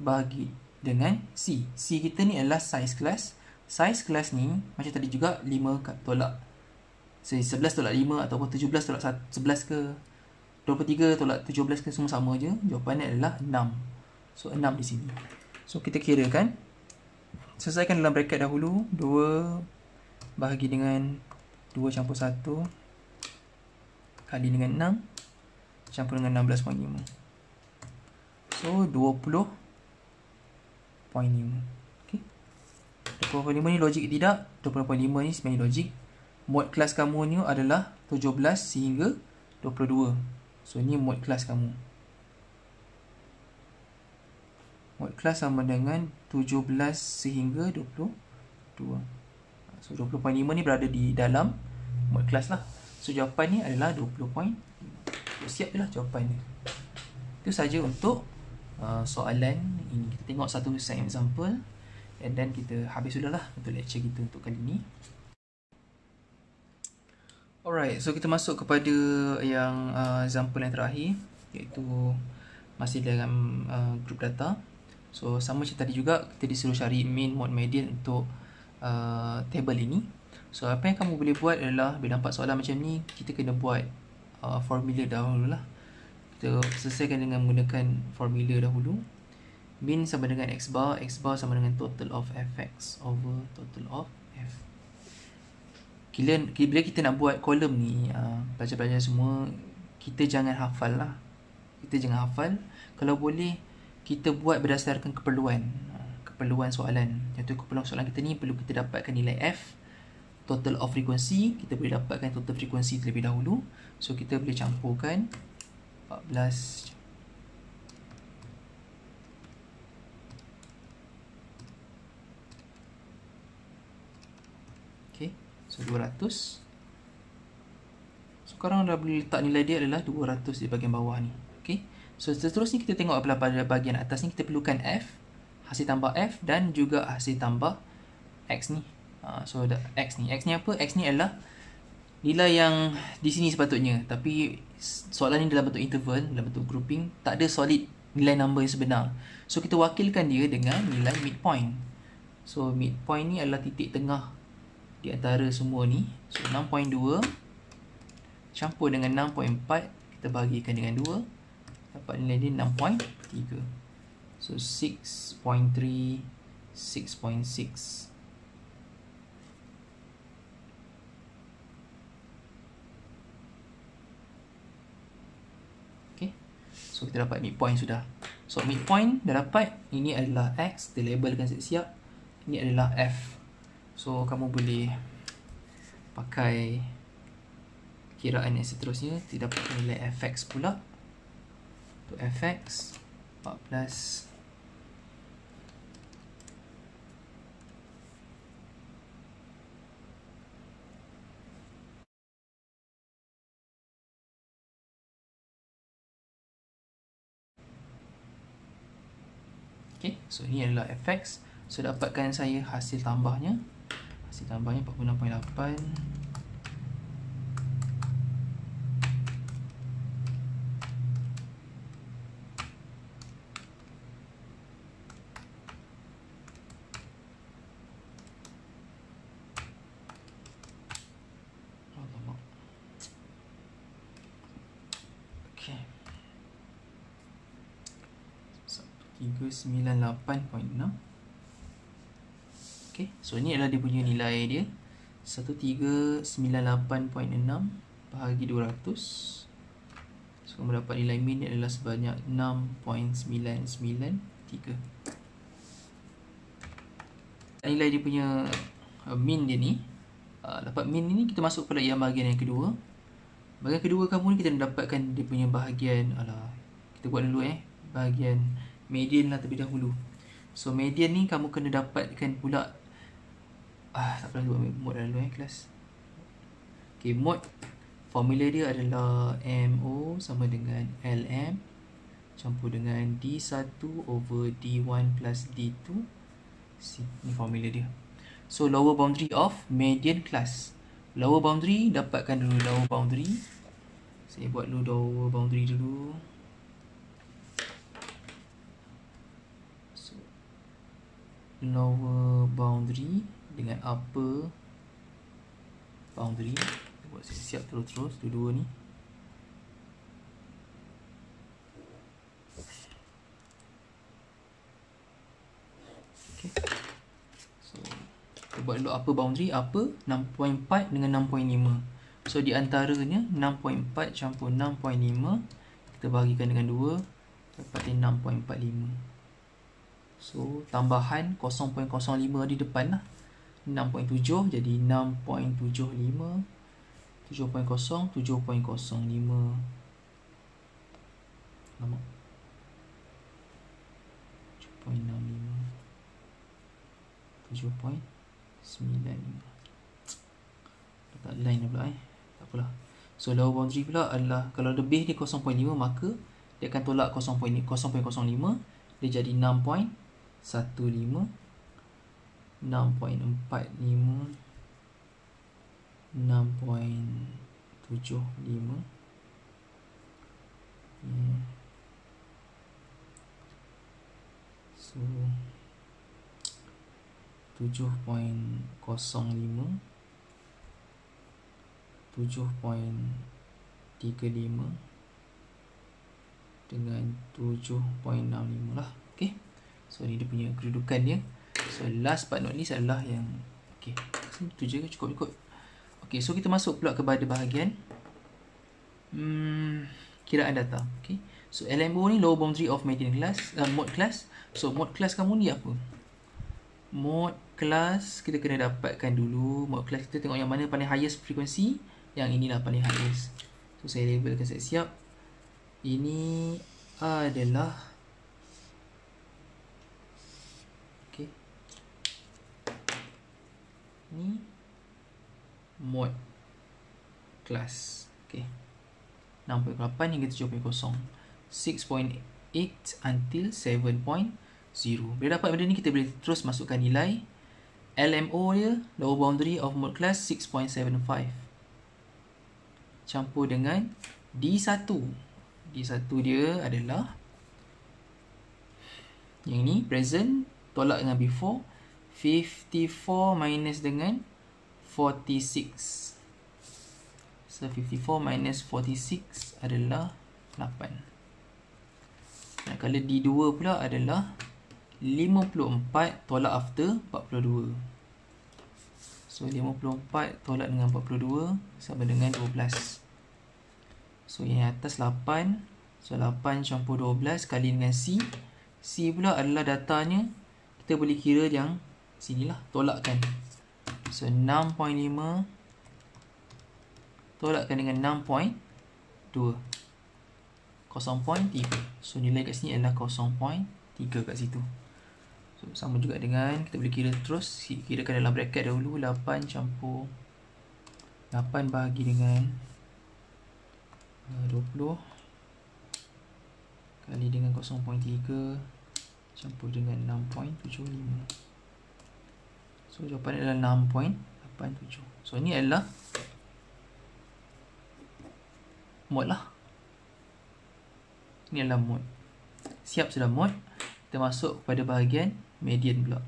bahagi dengan C C kita ni adalah size class size class ni macam tadi juga 5 tolak say 11.5 ataupun 17.11 ke tolak 23.17 ke semua sama je jawapannya adalah 6 so 6 di sini so kita kira kan selesaikan dalam bracket dahulu 2 bahagi dengan 2 campur 1 kali dengan 6 campur dengan 16.5 so 20 0.5 okay. 20.5 ni logik tidak 20.5 ni sebenarnya logik mod kelas kamu ni adalah 17 sehingga 22 so ni mod kelas kamu mod kelas sama dengan 17 sehingga 22 so 20.5 ni berada di dalam mod kelas lah so jawapan ni adalah 20.5 siap je lah jawapan ni itu saja untuk uh, soalan ini kita tengok satu example and then kita habis sudah lah untuk lecture kita untuk kali ni Alright, so kita masuk kepada yang uh, example yang terakhir iaitu masih dalam uh, group data So, sama macam tadi juga, kita disuruh cari mean, mod, median untuk uh, table ini So, apa yang kamu boleh buat adalah bila nampak soalan macam ni, kita kena buat uh, formula dahulu lah Kita selesaikan dengan menggunakan formula dahulu Mean sama dengan x bar, x bar sama dengan total of fx over total of f bila, bila kita nak buat kolom ni ah, Pelajar-pelajar uh, semua Kita jangan hafal lah Kita jangan hafal Kalau boleh Kita buat berdasarkan keperluan uh, Keperluan soalan Contohnya keperluan soalan kita ni Perlu kita dapatkan nilai F Total of frequency Kita boleh dapatkan total frequency terlebih dahulu So kita boleh campurkan 14 campur So 200 So korang dah boleh letak nilai dia adalah 200 di bahagian bawah ni okay. So seterusnya kita tengok apa-apa pada bahagian atas ni Kita perlukan F Hasil tambah F dan juga hasil tambah X ni uh, So X ni, X ni apa? X ni adalah Nilai yang di sini sepatutnya Tapi soalan ni dalam bentuk interval Dalam bentuk grouping Tak ada solid nilai number yang sebenar So kita wakilkan dia dengan nilai midpoint So midpoint ni adalah titik tengah di antara semua ni so 6.2 campur dengan 6.4 kita bahagikan dengan 2 dapat nilai ni 6.3 so 6.3 6.6 okay. so kita dapat midpoint sudah so midpoint dah dapat ini adalah X dilabelkan siap-siap ini adalah F So kamu boleh pakai kiraan yang seterusnya kita dapat nilai fx pula untuk fx 14 Okay, so ini adalah fx So dapatkan saya hasil tambahnya Kasih tambahnya 46.8 998.6 Okay. So ini adalah dia punya nilai dia 1398.6 bahagi 200 So kamu dapat nilai min adalah sebanyak 6.993 Nilai dia punya uh, min dia ni uh, Dapat min ni kita masuk pada yang bahagian yang kedua Bahagian kedua kamu ni kita dapatkan dia punya bahagian alah, Kita buat dulu eh Bahagian median lah terlebih dahulu So median ni kamu kena dapatkan pula ah tak pernah buat mode dalam eh kelas okey mode formula dia adalah MO sama dengan LM campur dengan D1 over D1 plus D2 sini formula dia so lower boundary of median class lower boundary dapatkan dulu lower boundary saya buat dulu lower boundary dulu So lower boundary dengan apa boundary buat siap terus-terus dua-dua ni okay. so kita buat dulu upper boundary apa 6.4 dengan 6.5 so di antaranya 6.4 campur 6.5 kita bahagikan dengan 2 dapatkan 6.45 so tambahan 0.05 di depan lah 6.7 jadi 6.75 lama 7.05 7.95 tak line pula eh tak apalah so lower boundary pula adalah kalau lebih ni 0.5 maka dia akan tolak 0.05 dia jadi 6.15 6.45 so 7.05 7.35 dengan 7.65 lah Okay, so ni dia punya kedudukan dia So last but not least adalah yang Okay, so tu je ke cukup cukup Okay, so kita masuk pula kepada bahagian hmm, Kiraan data okay. So LMO ni lower boundary of maintenance class uh, Mode class So mode class kamu ni apa? Mode class kita kena dapatkan dulu Mode class kita tengok yang mana paling highest frequency Yang inilah paling highest So saya labelkan saya siap Ini adalah 0.5 ni mod kelas okey 6.8 hingga 7.0 6.8 until 7.0 bila dapat benda ni kita boleh terus masukkan nilai LMO dia lower boundary of mod kelas 6.75 campur dengan D1 D1 dia adalah yang ni present tolak dengan before 54 minus dengan 46 So 54 minus 46 adalah 8 Dan kalau D2 pula adalah 54 tolak after 42 So 54 tolak dengan 42 sama dengan 12 So yang atas 8 So 8 campur 12 kali dengan C C pula adalah datanya Kita boleh kira yang sinilah tolakkan so 6.5 tolakkan dengan 6.2 0.3 so nilai kat sini adalah 0.3 kat situ so sama juga dengan kita boleh kira terus kirakan dalam bracket dahulu 8 campur 8 bahagi dengan 20 eh, kali dengan 0.3 campur dengan 6.75 So jawapan adalah 6.87 So ini adalah Mode lah Ini adalah mode Siap sudah mode Kita masuk kepada bahagian median pula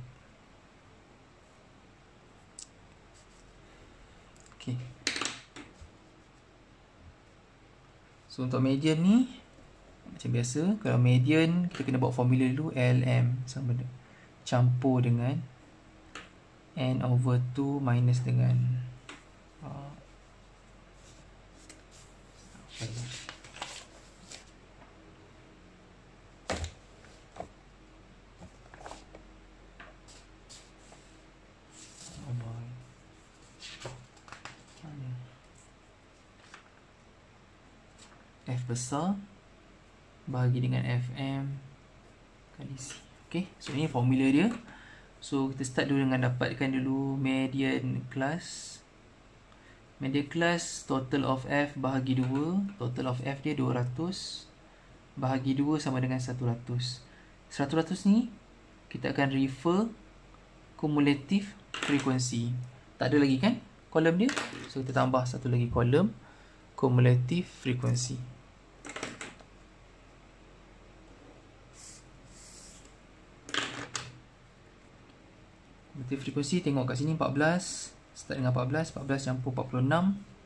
Okay So untuk median ni macam biasa, kalau median, kita kena buat formula dulu LM sama dengan campur dengan n over 2 minus dengan uh, F besar bagi dengan FM kali C. Okay, so ini formula dia. So kita start dulu dengan dapatkan dulu median class Median class total of F bahagi 2 Total of F dia 200 Bahagi 2 sama dengan 100 100 ni kita akan refer Cumulative frequency Tak ada lagi kan kolom dia So kita tambah satu lagi kolom Cumulative frequency Negative frekuensi tengok kat sini 14 Start dengan 14 14 campur 46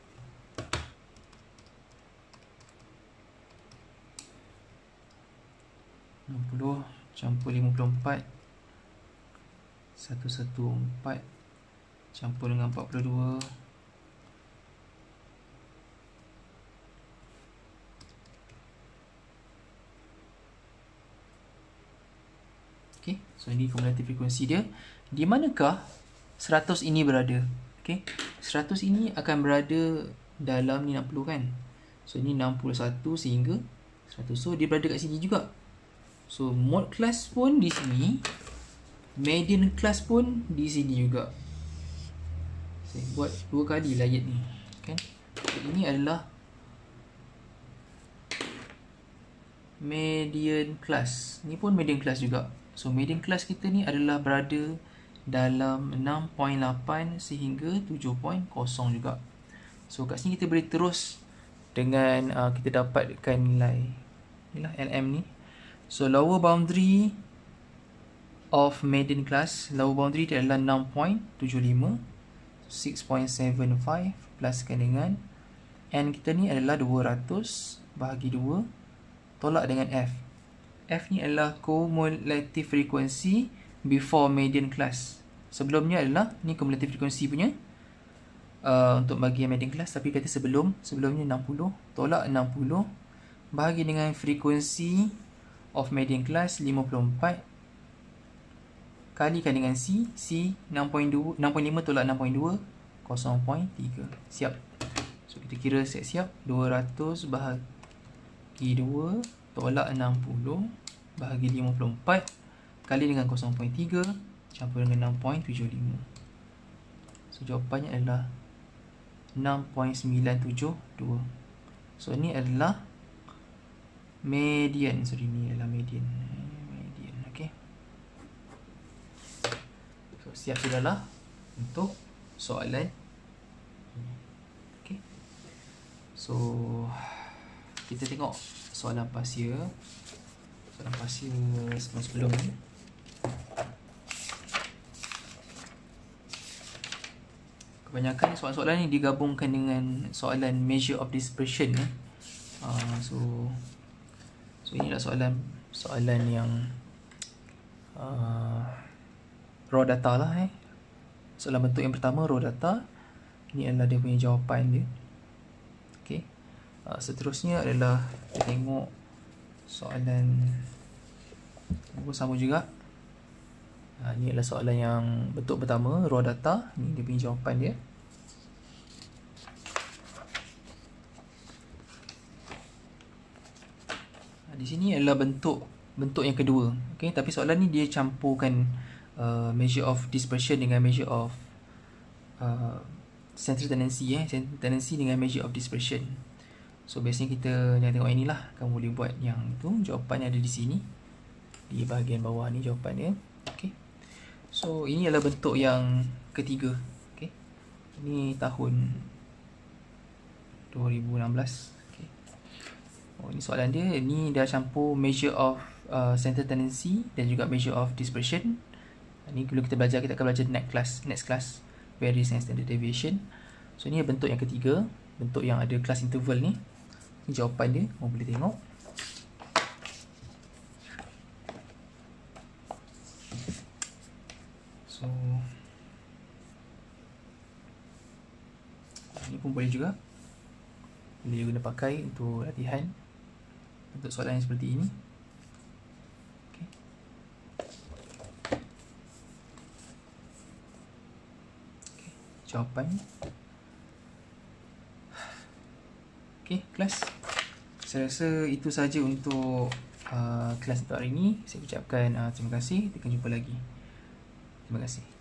60 campur 54 114 campur dengan 42 okay. so ini cumulative frequency dia di manakah 100 ini berada okay. 100 ini akan berada dalam ni 60 kan so ini 61 sehingga 100 so dia berada kat sini juga so mod class pun di sini median class pun di sini juga saya buat dua kali layet ni kan okay. so, ini adalah median class ni pun median class juga So median class kita ni adalah berada dalam 6.8 sehingga 7.0 juga. So kat sini kita boleh terus dengan uh, kita dapatkan nilai inilah LM ni. So lower boundary of median class, lower boundary dia adalah 6.75 6.75 pluskan dengan N kita ni adalah 200 bahagi 2 tolak dengan F F ni adalah cumulative frequency before median class. Sebelumnya adalah ni cumulative frequency punya. Uh, untuk bagi median class tapi kata sebelum sebelumnya 60 tolak 60 bahagi dengan frequency of median class 54 kalikan dengan C C 6.2 6.5 tolak 6.2 0.3. Siap. So kita kira siap siap 200 bahagi 2 tolak 60 bahagi 54 kali dengan 0.3 campur dengan 6.75 so jawapannya adalah 6.972 so ini adalah median so ini adalah median median okey so siap sudah lah untuk soalan okey so kita tengok soalan pasir soalan pasir sebelum-sebelum ni kebanyakan soalan-soalan ni digabungkan dengan soalan measure of dispersion ni eh. ah, so so inilah soalan soalan yang uh, raw data lah eh soalan bentuk yang pertama raw data ni adalah dia punya jawapan dia Ah, seterusnya adalah kita tengok soalan pun sama juga Ha, ini adalah soalan yang bentuk pertama, raw data. Ini dia punya jawapan dia. Ha, di sini adalah bentuk bentuk yang kedua. Okay, tapi soalan ni dia campurkan uh, measure of dispersion dengan measure of uh, central tendency. Eh. Central tendency dengan measure of dispersion. So biasanya kita jangan tengok yang ni lah Kamu boleh buat yang tu Jawapan ada di sini Di bahagian bawah ni jawapan dia okay. So ini adalah bentuk yang ketiga okay. Ini tahun 2016 okay. Oh ini soalan dia Ini dah campur measure of uh, center tendency Dan juga measure of dispersion Ini dulu kita belajar Kita akan belajar next class Next class Various and standard deviation So ini bentuk yang ketiga Bentuk yang ada class interval ni jawapan dia kau boleh tengok so ni pun boleh juga boleh guna pakai untuk latihan untuk soalan yang seperti ini jawapan Okay, kelas saya rasa itu saja untuk uh, kelas untuk hari ini. Saya ucapkan uh, terima kasih. Kita jumpa lagi. Terima kasih.